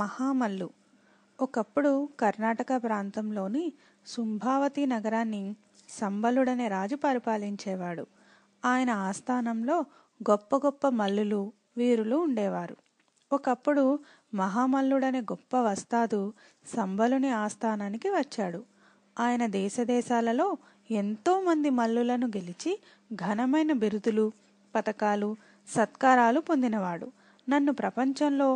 మహామల్లు ఒకప్పుడు కర్ణాటక ప్రాంతంలోని సుంభావతి నగరాన్ని సంబలుడనే రాజు పరిపాలించేవాడు ఆయన ఆస్థానంలో గొప్ప గొప్ప మల్లులు వీరులు ఉండేవారు ఒకప్పుడు మహామల్లుడనే గొప్ప వస్తాదు సంబలుని ఆస్థానానికి వచ్చాడు ఆయన దేశదేశాలలో ఎంతోమంది మల్లులను గెలిచి ఘనమైన బిరుదులు పథకాలు సత్కారాలు పొందినవాడు నన్ను ప్రపంచంలో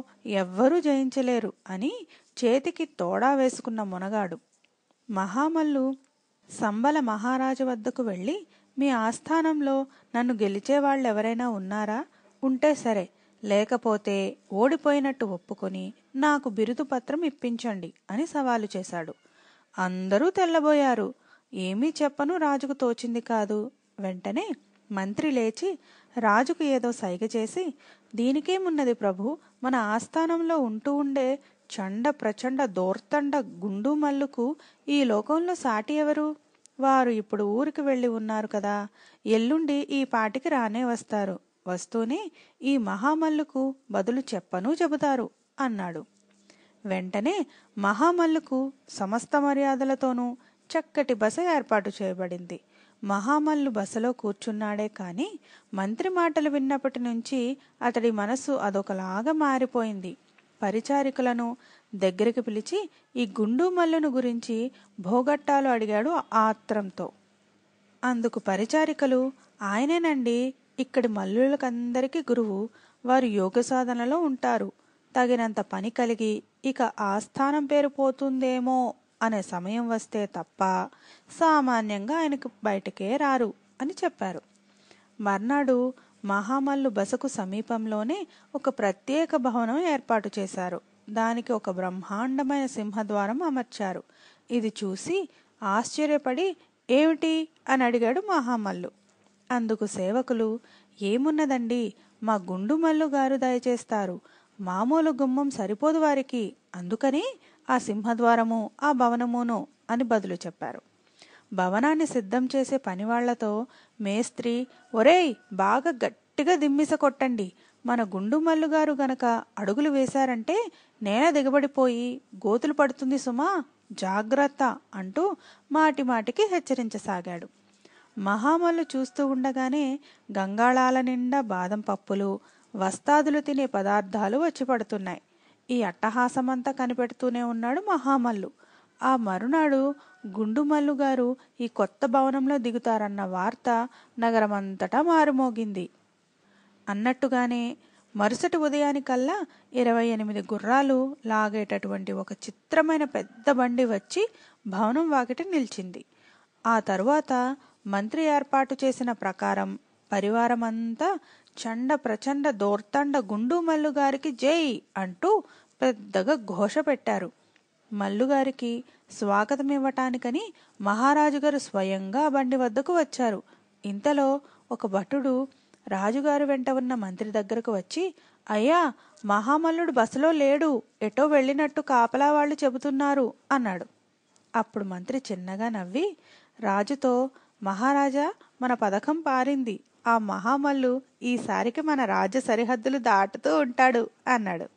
ఎవ్వరూ జయించలేరు అని చేతికి తోడా వేసుకున్న మునగాడు మహామల్లు సంబల మహారాజు వద్దకు వెళ్ళి మీ ఆస్థానంలో నన్ను గెలిచేవాళ్ళెవరైనా ఉన్నారా ఉంటే సరే లేకపోతే ఓడిపోయినట్టు ఒప్పుకొని నాకు బిరుదు పత్రం ఇప్పించండి అని సవాలు చేశాడు అందరూ తెల్లబోయారు ఏమీ చెప్పను రాజుకు తోచింది కాదు వెంటనే మంత్రి లేచి రాజుకు ఏదో సైగ చేసి దీనికేమున్నది ప్రభు మన ఆస్థానంలో ఉంటూ ఉండే చండ ప్రచండ దోర్తండ గుండు మల్లుకు ఈ లోకంలో సాటి ఎవరు వారు ఇప్పుడు ఊరికి వెళ్ళి ఉన్నారు కదా ఎల్లుండి ఈ పాటికి రానే వస్తారు వస్తూనే ఈ మహామల్లుకు బదులు చెప్పను చెబుతారు అన్నాడు వెంటనే మహామల్లుకు సమస్త మర్యాదలతోనూ చక్కటి బస ఏర్పాటు చేయబడింది మహామల్లు బసలో కూర్చున్నాడే కాని మంత్రి మాటలు విన్నప్పటి నుంచి అతడి మనసు అదొకలాగా మారిపోయింది పరిచారికులను దగ్గరికి పిలిచి ఈ గుండు మల్లును గురించి భోగట్టాలు అడిగాడు ఆత్రంతో అందుకు పరిచారికలు ఆయనేనండి ఇక్కడి మల్లులకందరికీ గురువు వారు యోగ సాధనలో ఉంటారు తగినంత పని కలిగి ఇక ఆస్థానం పేరు పోతుందేమో అనే సమయం వస్తే తప్ప సామాన్యంగా ఆయనకు బయటకే రారు అని చెప్పారు మర్నాడు మహామల్లు బసకు సమీపంలోనే ఒక ప్రత్యేక భవనం ఏర్పాటు చేశారు దానికి ఒక బ్రహ్మాండమైన సింహద్వారం అమర్చారు ఇది చూసి ఆశ్చర్యపడి ఏమిటి అని అడిగాడు మహామల్లు అందుకు సేవకులు ఏమున్నదండి మా గుండుమల్లు గారు దయచేస్తారు మామూలు గుమ్మం సరిపోదు వారికి అందుకని ఆ సింహద్వారము ఆ భవనమును అని బదులు చెప్పారు భవనాన్ని సిద్ధం చేసే పనివాళ్లతో మేస్త్రి ఒరేయ్ బాగా గట్టిగా దిమ్మిస కొట్టండి మన గుండుమల్లు గారు గనక అడుగులు వేశారంటే నేల దిగబడిపోయి గోతులు పడుతుంది సుమా జాగ్రత్త అంటూ మాటి మాటికి హెచ్చరించసాగాడు మహామల్లు చూస్తూ ఉండగానే గంగాళాల నిండా బాదం పప్పులు వస్తాదులు తినే పదార్థాలు వచ్చి పడుతున్నాయి ఈ అట్టహాసమంతా కనిపెడుతూనే ఉన్నాడు మహామల్లు ఆ మరునాడు గుండుమల్లు గారు ఈ కొత్త భవనంలో దిగుతారన్న వార్త నగరమంతటా మారుమోగింది అన్నట్టుగానే మరుసటి ఉదయానికల్లా ఇరవై ఎనిమిది గుర్రాలు లాగేటటువంటి ఒక చిత్రమైన పెద్ద బండి వచ్చి భవనం వాకిట నిలిచింది ఆ తరువాత మంత్రి ఏర్పాటు చేసిన ప్రకారం పరివారమంతా చండ ప్రచండ దోర్తండ గుండు మల్లుగారికి జై అంటూ పెద్దగా ఘోష పెట్టారు మల్లుగారికి స్వాగతం మహారాజు గారు స్వయంగా బండి వద్దకు వచ్చారు ఇంతలో ఒక భటుడు రాజుగారు వెంట ఉన్న మంత్రి దగ్గరకు వచ్చి అయ్యా మహామల్లుడు బస్సులో లేడు ఎటో వెళ్ళినట్టు కాపలా వాళ్ళు చెబుతున్నారు అన్నాడు అప్పుడు మంత్రి చిన్నగా నవ్వి రాజుతో మహారాజా మన పథకం పారింది ఆ మహామల్లు ఈసారికి మన రాజ్య సరిహద్దులు దాటుతూ ఉంటాడు అన్నాడు